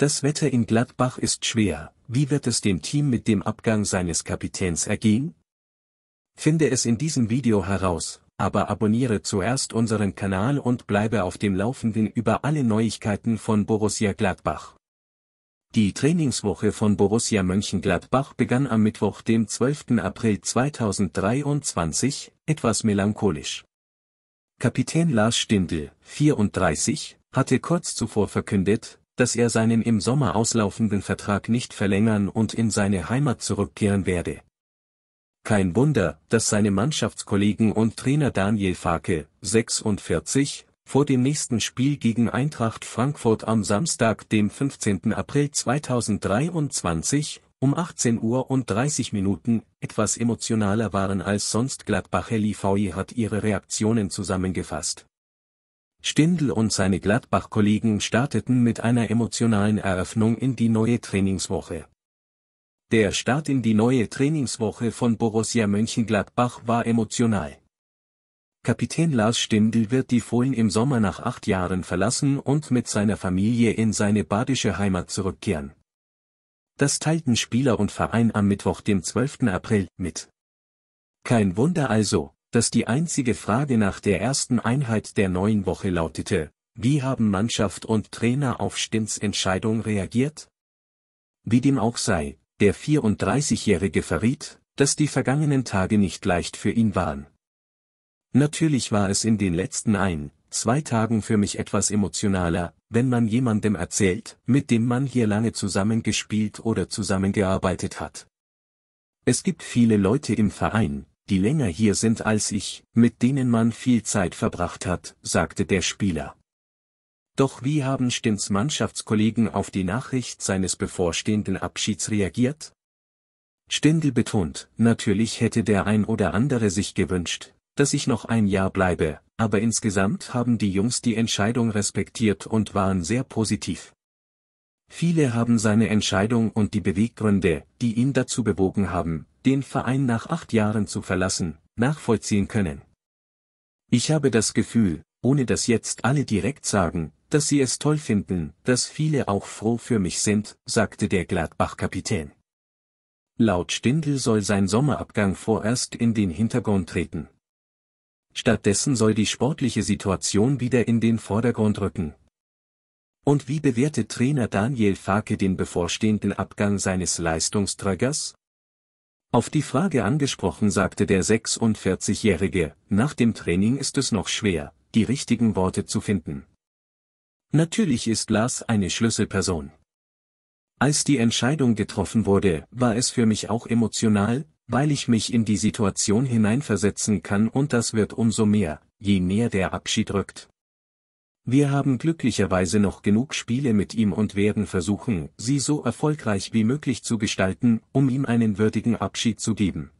Das Wetter in Gladbach ist schwer, wie wird es dem Team mit dem Abgang seines Kapitäns ergehen? Finde es in diesem Video heraus, aber abonniere zuerst unseren Kanal und bleibe auf dem Laufenden über alle Neuigkeiten von Borussia Gladbach. Die Trainingswoche von Borussia Mönchengladbach begann am Mittwoch, dem 12. April 2023, etwas melancholisch. Kapitän Lars Stindl, 34, hatte kurz zuvor verkündet, dass er seinen im Sommer auslaufenden Vertrag nicht verlängern und in seine Heimat zurückkehren werde. Kein Wunder, dass seine Mannschaftskollegen und Trainer Daniel Fake, 46, vor dem nächsten Spiel gegen Eintracht Frankfurt am Samstag, dem 15. April 2023, um 18 Uhr und 30 Minuten etwas emotionaler waren als sonst Gladbacher LVI hat ihre Reaktionen zusammengefasst. Stindl und seine Gladbach-Kollegen starteten mit einer emotionalen Eröffnung in die neue Trainingswoche. Der Start in die neue Trainingswoche von Borussia Mönchengladbach war emotional. Kapitän Lars Stindl wird die Fohlen im Sommer nach acht Jahren verlassen und mit seiner Familie in seine badische Heimat zurückkehren. Das teilten Spieler und Verein am Mittwoch, dem 12. April, mit. Kein Wunder also, dass die einzige Frage nach der ersten Einheit der neuen Woche lautete, wie haben Mannschaft und Trainer auf Stints Entscheidung reagiert? Wie dem auch sei, der 34-Jährige verriet, dass die vergangenen Tage nicht leicht für ihn waren. Natürlich war es in den letzten ein, zwei Tagen für mich etwas emotionaler, wenn man jemandem erzählt, mit dem man hier lange zusammengespielt oder zusammengearbeitet hat. Es gibt viele Leute im Verein, die länger hier sind als ich, mit denen man viel Zeit verbracht hat, sagte der Spieler. Doch wie haben Stins Mannschaftskollegen auf die Nachricht seines bevorstehenden Abschieds reagiert? Stindl betont, natürlich hätte der ein oder andere sich gewünscht, dass ich noch ein Jahr bleibe, aber insgesamt haben die Jungs die Entscheidung respektiert und waren sehr positiv. Viele haben seine Entscheidung und die Beweggründe, die ihn dazu bewogen haben, den Verein nach acht Jahren zu verlassen, nachvollziehen können. Ich habe das Gefühl, ohne dass jetzt alle direkt sagen, dass sie es toll finden, dass viele auch froh für mich sind, sagte der Gladbach-Kapitän. Laut Stindl soll sein Sommerabgang vorerst in den Hintergrund treten. Stattdessen soll die sportliche Situation wieder in den Vordergrund rücken. Und wie bewertet Trainer Daniel Farke den bevorstehenden Abgang seines Leistungsträgers? Auf die Frage angesprochen sagte der 46-Jährige, nach dem Training ist es noch schwer, die richtigen Worte zu finden. Natürlich ist Lars eine Schlüsselperson. Als die Entscheidung getroffen wurde, war es für mich auch emotional, weil ich mich in die Situation hineinversetzen kann und das wird umso mehr, je näher der Abschied rückt. Wir haben glücklicherweise noch genug Spiele mit ihm und werden versuchen, sie so erfolgreich wie möglich zu gestalten, um ihm einen würdigen Abschied zu geben.